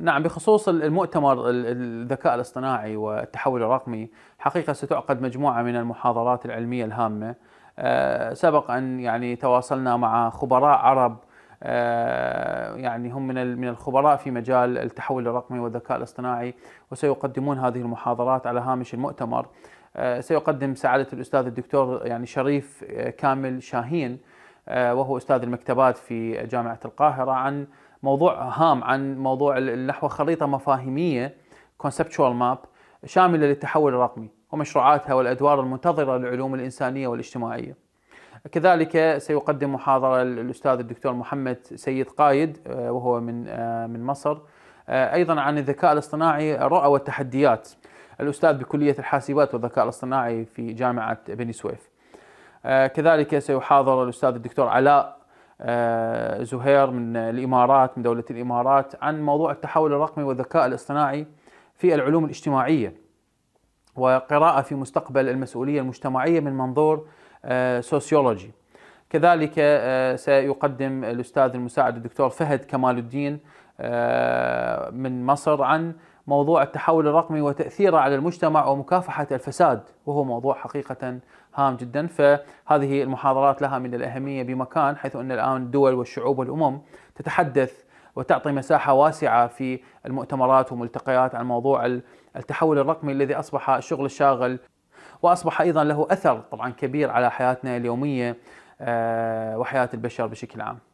نعم بخصوص المؤتمر الذكاء الاصطناعي والتحول الرقمي حقيقة ستعقد مجموعة من المحاضرات العلمية الهامة آه، سبق أن يعني تواصلنا مع خبراء عرب آه، يعني هم من من الخبراء في مجال التحول الرقمي والذكاء الاصطناعي وسيقدمون هذه المحاضرات على هامش المؤتمر آه، سيقدم سعادة الأستاذ الدكتور يعني شريف كامل شاهين آه، وهو استاذ المكتبات في جامعه القاهره عن موضوع هام عن موضوع نحو خريطه مفاهيميه conceptual ماب شامله للتحول الرقمي ومشروعاتها والادوار المنتظره للعلوم الانسانيه والاجتماعيه. كذلك سيقدم محاضره الاستاذ الدكتور محمد سيد قايد آه، وهو من آه، من مصر ايضا عن الذكاء الاصطناعي الرؤى والتحديات. الاستاذ بكليه الحاسبات والذكاء الاصطناعي في جامعه بني سويف. آه، كذلك سيحاضر الأستاذ الدكتور علاء آه، زهير من الإمارات من دولة الإمارات عن موضوع التحول الرقمي والذكاء الاصطناعي في العلوم الاجتماعية وقراءة في مستقبل المسؤولية المجتمعية من منظور سوسيولوجي آه، كذلك آه، سيقدم الأستاذ المساعد الدكتور فهد كمال الدين آه، من مصر عن موضوع التحول الرقمي وتأثيره على المجتمع ومكافحة الفساد وهو موضوع حقيقة هام جدا فهذه المحاضرات لها من الأهمية بمكان حيث أن الآن الدول والشعوب والأمم تتحدث وتعطي مساحة واسعة في المؤتمرات والملتقيات عن موضوع التحول الرقمي الذي أصبح الشغل الشاغل وأصبح أيضا له أثر طبعا كبير على حياتنا اليومية آه، وحياة البشر بشكل عام